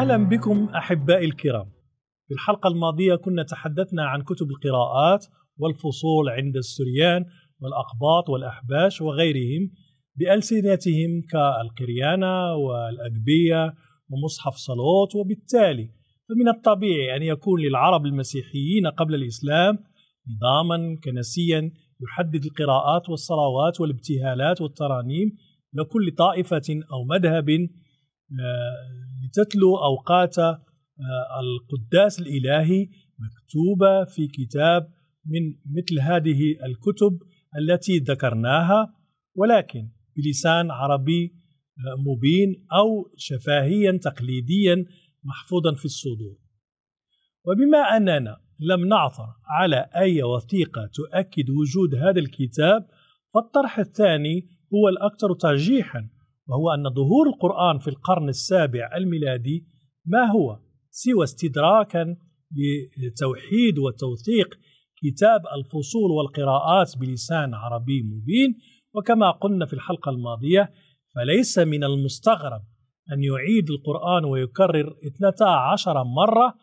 اهلا بكم احبائي الكرام. في الحلقه الماضيه كنا تحدثنا عن كتب القراءات والفصول عند السريان والاقباط والاحباش وغيرهم بالسنتهم كالقريانه والاجبيه ومصحف صلوت وبالتالي فمن الطبيعي ان يكون للعرب المسيحيين قبل الاسلام نظاما كنسيا يحدد القراءات والصلوات والابتهالات والترانيم لكل طائفه او مذهب لتتلو أوقات آه، القداس الإلهي مكتوبة في كتاب من مثل هذه الكتب التي ذكرناها ولكن بلسان عربي آه، مبين أو شفاهيا تقليديا محفوظا في الصدور وبما أننا لم نعثر على أي وثيقة تؤكد وجود هذا الكتاب فالطرح الثاني هو الأكثر ترجيحا وهو أن ظهور القرآن في القرن السابع الميلادي ما هو سوى استدراكا لتوحيد وتوثيق كتاب الفصول والقراءات بلسان عربي مبين وكما قلنا في الحلقة الماضية فليس من المستغرب أن يعيد القرآن ويكرر 12 مرة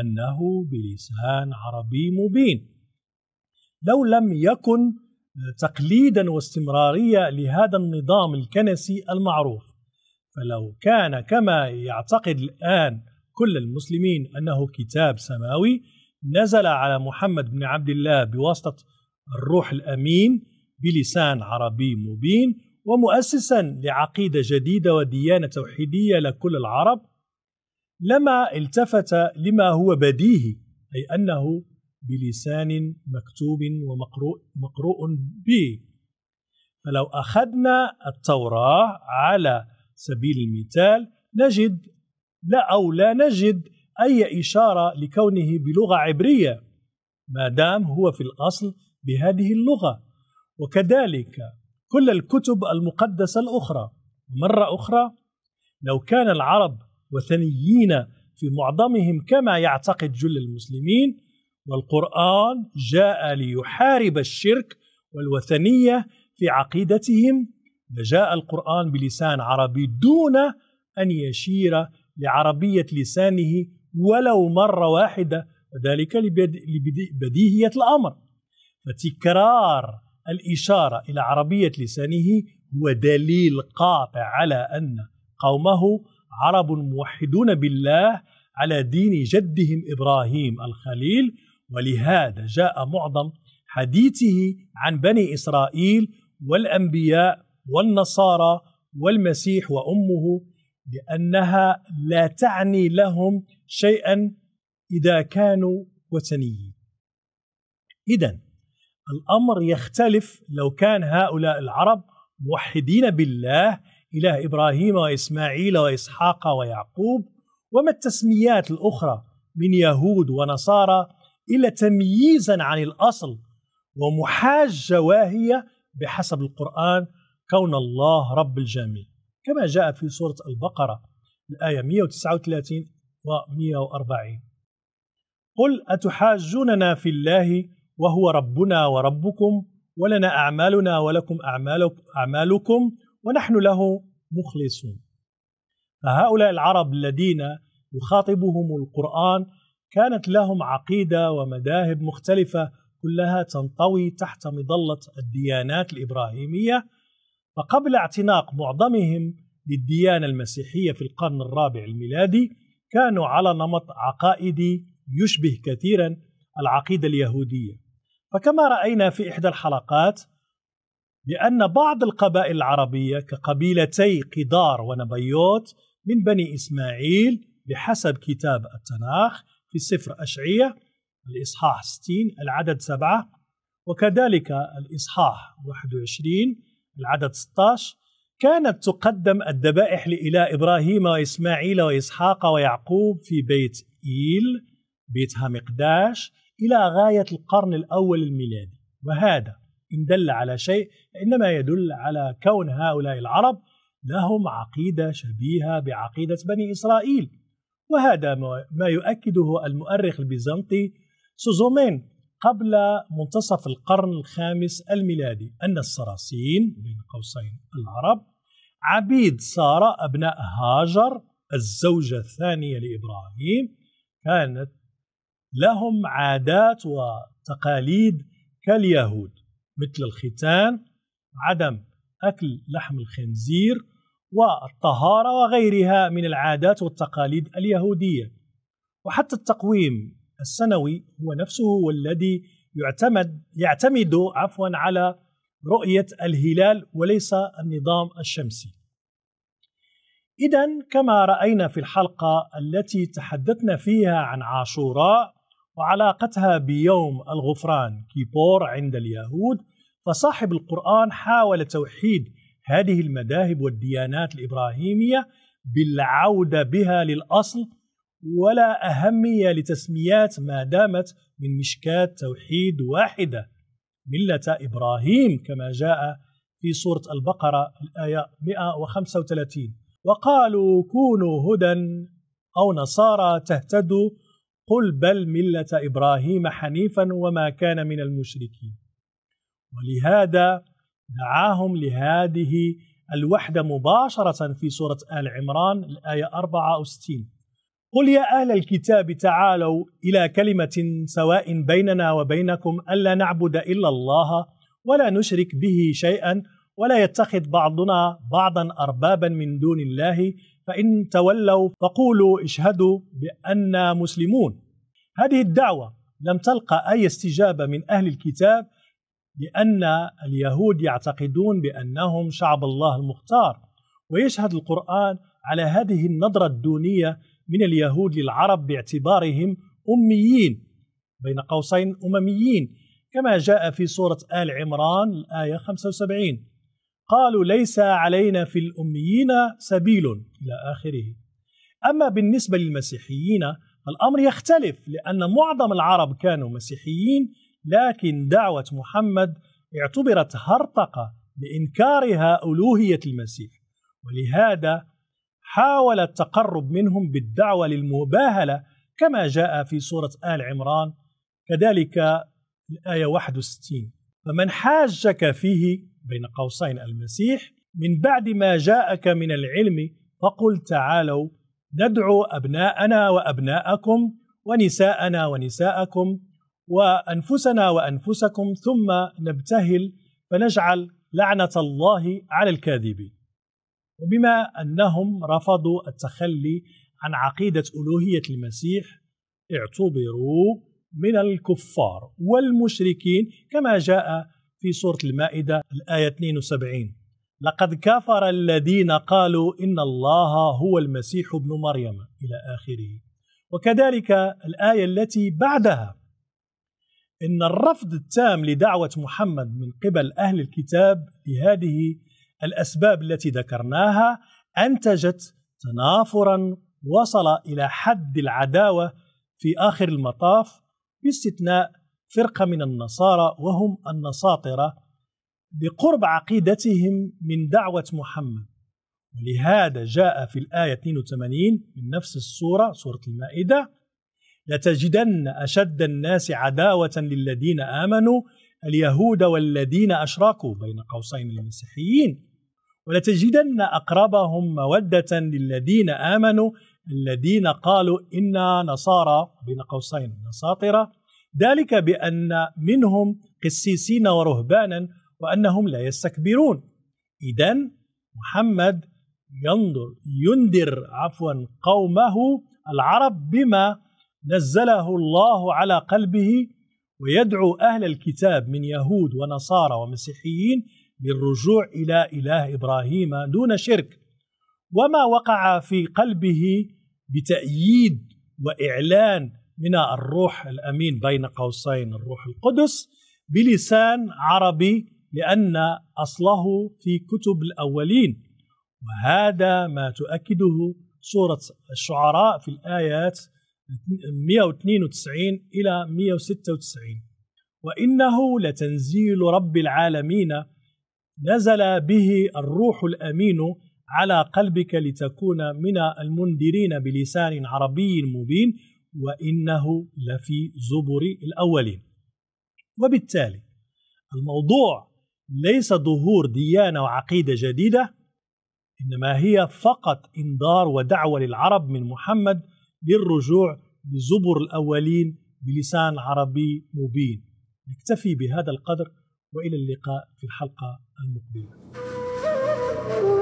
أنه بلسان عربي مبين لو لم يكن تقليدا واستمرارية لهذا النظام الكنسي المعروف فلو كان كما يعتقد الآن كل المسلمين أنه كتاب سماوي نزل على محمد بن عبد الله بواسطة الروح الأمين بلسان عربي مبين ومؤسسا لعقيدة جديدة وديانة توحيدية لكل العرب لما التفت لما هو بديهي أي أنه بلسان مكتوب ومقروء مقروء به فلو أخذنا التوراة على سبيل المثال نجد لا أو لا نجد أي إشارة لكونه بلغة عبرية ما دام هو في الأصل بهذه اللغة وكذلك كل الكتب المقدسة الأخرى مرة أخرى لو كان العرب وثنيين في معظمهم كما يعتقد جل المسلمين والقرآن جاء ليحارب الشرك والوثنية في عقيدتهم فجاء القرآن بلسان عربي دون أن يشير لعربية لسانه ولو مرة واحدة وذلك لبديهية الأمر فتكرار الإشارة إلى عربية لسانه هو دليل قاطع على أن قومه عرب موحدون بالله على دين جدهم إبراهيم الخليل ولهذا جاء معظم حديثه عن بني اسرائيل والانبياء والنصارى والمسيح وامه لانها لا تعني لهم شيئا اذا كانوا وثنيين. اذا الامر يختلف لو كان هؤلاء العرب موحدين بالله اله ابراهيم واسماعيل واسحاق ويعقوب وما التسميات الاخرى من يهود ونصارى إلا تمييزا عن الأصل ومحاجة واهية بحسب القرآن كون الله رب الجميع كما جاء في سورة البقرة الآية 139 و 140 قل أتحاجوننا في الله وهو ربنا وربكم ولنا أعمالنا ولكم أعمالكم ونحن له مخلصون فهؤلاء العرب الذين يخاطبهم القرآن كانت لهم عقيده ومذاهب مختلفه كلها تنطوي تحت مظله الديانات الابراهيميه فقبل اعتناق معظمهم للديانه المسيحيه في القرن الرابع الميلادي كانوا على نمط عقائدي يشبه كثيرا العقيده اليهوديه فكما راينا في احدى الحلقات بأن بعض القبائل العربية كقبيلتي قدار ونبيوت من بني إسماعيل بحسب كتاب التناخ في سفر أشعية الإصحاح 60 العدد 7 وكذلك الإصحاح 21 العدد 16 كانت تقدم الذبائح لإله إبراهيم وإسماعيل وإسحاق ويعقوب في بيت إيل بيتها مقداش إلى غاية القرن الأول الميلادي وهذا إن دل على شيء إنما يدل على كون هؤلاء العرب لهم عقيدة شبيهة بعقيدة بني إسرائيل وهذا ما يؤكده المؤرخ البيزنطي سوزومين قبل منتصف القرن الخامس الميلادي أن الصراصين بين قوسين العرب عبيد سارة أبناء هاجر الزوجة الثانية لإبراهيم كانت لهم عادات وتقاليد كاليهود مثل الختان عدم أكل لحم الخنزير والطهارة وغيرها من العادات والتقاليد اليهودية وحتى التقويم السنوي هو نفسه والذي يعتمد يعتمد عفوا على رؤية الهلال وليس النظام الشمسي إذا كما رأينا في الحلقة التي تحدثنا فيها عن عاشوراء وعلاقتها بيوم الغفران كيبور عند اليهود فصاحب القرآن حاول توحيد هذه المذاهب والديانات الابراهيميه بالعوده بها للاصل ولا اهميه لتسميات ما دامت من مشكات توحيد واحده مله ابراهيم كما جاء في سوره البقره الايه 135 وقالوا كونوا هدى او نصارى تهتدوا قل بل مله ابراهيم حنيفا وما كان من المشركين ولهذا دعاهم لهذه الوحدة مباشرة في سورة آل عمران الآية 64 قل يا أهل الكتاب تعالوا إلى كلمة سواء بيننا وبينكم ألا نعبد إلا الله ولا نشرك به شيئا ولا يتخذ بعضنا بعضا أربابا من دون الله فإن تولوا فقولوا اشهدوا بأننا مسلمون هذه الدعوة لم تلقى أي استجابة من أهل الكتاب لأن اليهود يعتقدون بأنهم شعب الله المختار ويشهد القرآن على هذه النظرة الدونية من اليهود للعرب باعتبارهم أميين بين قوسين أمميين كما جاء في سورة آل عمران الآية 75 قالوا ليس علينا في الأميين سبيل إلى آخره أما بالنسبة للمسيحيين فالأمر يختلف لأن معظم العرب كانوا مسيحيين لكن دعوة محمد اعتبرت هرطقة لإنكارها ألوهية المسيح ولهذا حاول التقرب منهم بالدعوة للمباهلة كما جاء في سورة آل عمران كذلك الآية 61 فمن حاجك فيه بين قوسين المسيح من بعد ما جاءك من العلم فقل تعالوا ندعو أبناءنا وأبناءكم ونساءنا ونساءكم وانفسنا وانفسكم ثم نبتهل فنجعل لعنه الله على الكاذبين. وبما انهم رفضوا التخلي عن عقيده الوهيه المسيح اعتبروا من الكفار والمشركين كما جاء في سوره المائده الايه 72 لقد كفر الذين قالوا ان الله هو المسيح ابن مريم الى اخره وكذلك الايه التي بعدها إن الرفض التام لدعوة محمد من قبل أهل الكتاب لهذه الأسباب التي ذكرناها أنتجت تنافرا وصل إلى حد العداوة في آخر المطاف باستثناء فرقة من النصارى وهم النصاطرة بقرب عقيدتهم من دعوة محمد ولهذا جاء في الآية 82 من نفس السورة سورة المائدة لتجدن أشد الناس عداوة للذين آمنوا اليهود والذين أشركوا بين قوسين المسيحيين ولتجدن أقربهم مودة للذين آمنوا الذين قالوا إنا نصارى بين قوسين نصاطرة ذلك بأن منهم قسيسين ورهبانا وأنهم لا يستكبرون إذا محمد ينظر ينذر عفوا قومه العرب بما نزله الله على قلبه ويدعو أهل الكتاب من يهود ونصارى ومسيحيين للرجوع إلى إله إبراهيم دون شرك وما وقع في قلبه بتأييد وإعلان من الروح الأمين بين قوسين الروح القدس بلسان عربي لأن أصله في كتب الأولين وهذا ما تؤكده سورة الشعراء في الآيات 192 إلى 196 وإنه لتنزيل رب العالمين نزل به الروح الأمين على قلبك لتكون من المنذرين بلسان عربي مبين وإنه لفي زبر الأولين وبالتالي الموضوع ليس ظهور ديانة وعقيدة جديدة إنما هي فقط إنذار ودعوة للعرب من محمد للرجوع لزبر الأولين بلسان عربي مبين نكتفي بهذا القدر وإلى اللقاء في الحلقة المقبلة